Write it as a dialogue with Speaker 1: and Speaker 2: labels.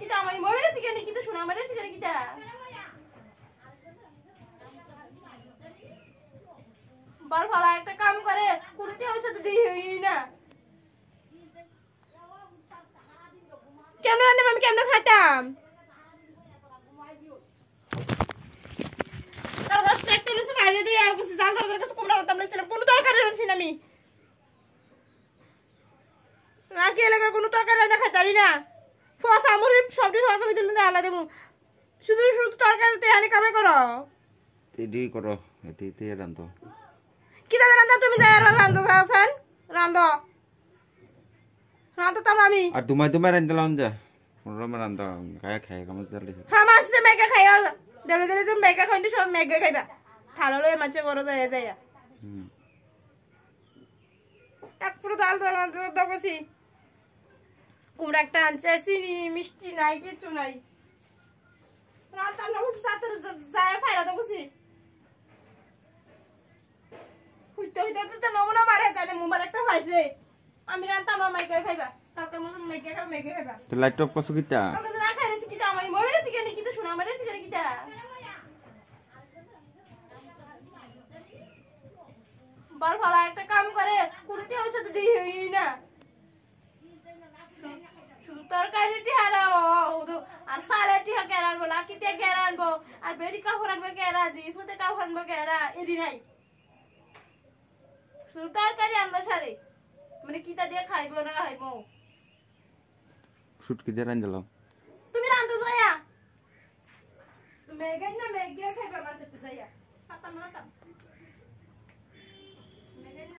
Speaker 1: কিটা আমার মরে গেছি কেন কিটা শোনা মরে গেছি কেন কিটা বল ফালা একটা কাম করে কুলটি হইছে তো দিই না খাইতাম একটা দিয়ে না কোনো দরকার রয়েছে আমি আর কি এলাকার কোনো তরকারি রান্না খাইতারি না ফস আমার সবটি ফস আমি তুলে আলাদা দেবো শুধু শুধু তরকারিতে আনি কামে করো তেডি করো এতে এতে রান্ধো কি দাদা রান্ধো তুমি যাই আর রান্ধো আছেন রান্ধো রান্ধো তো আমি আর তোমায় তোমায় রান্ধো লাউন যা রমে রান্ধো গায়া খাই কামে চলে হ্যাঁ মাছ তুমি মেকা খাই দেলে দেলে তুমি মেকা খাইতে সব মেকা খাইবা থালো লয়ে মাছে করো যায় যায় হুম এক পুরো ডাল ডাল দাও কইছি কুমড়ো আনছে চিনি মিষ্টি নাই কিছু নাই রাতাম না একটা মাইকে খাইবা মাইকে খাইবা খাইছি কিটা আমার মরেছি কেন শোনা মরেছি কেন কিটা বল একটা কাম করে কুড়িটি হইছে তো না তরকারিটি হারাও আর সারাটি কেরা আনবো লাকিতে কেরা আনবো আর বেড়ি কাপড় আনবো কেরা জিফুতে কাপড় আনবো কেরা এদি নাই শুধু তরকারি আনবো সারে মানে কিতা দিয়ে খাইবো না খাইবো শুটকি দিয়ে রান দিলাম তুমি রান্ধো যাইয়া মেঘের না মেঘ দিয়ে খাইবা মাছের যাইয়া খাতাম না খাতাম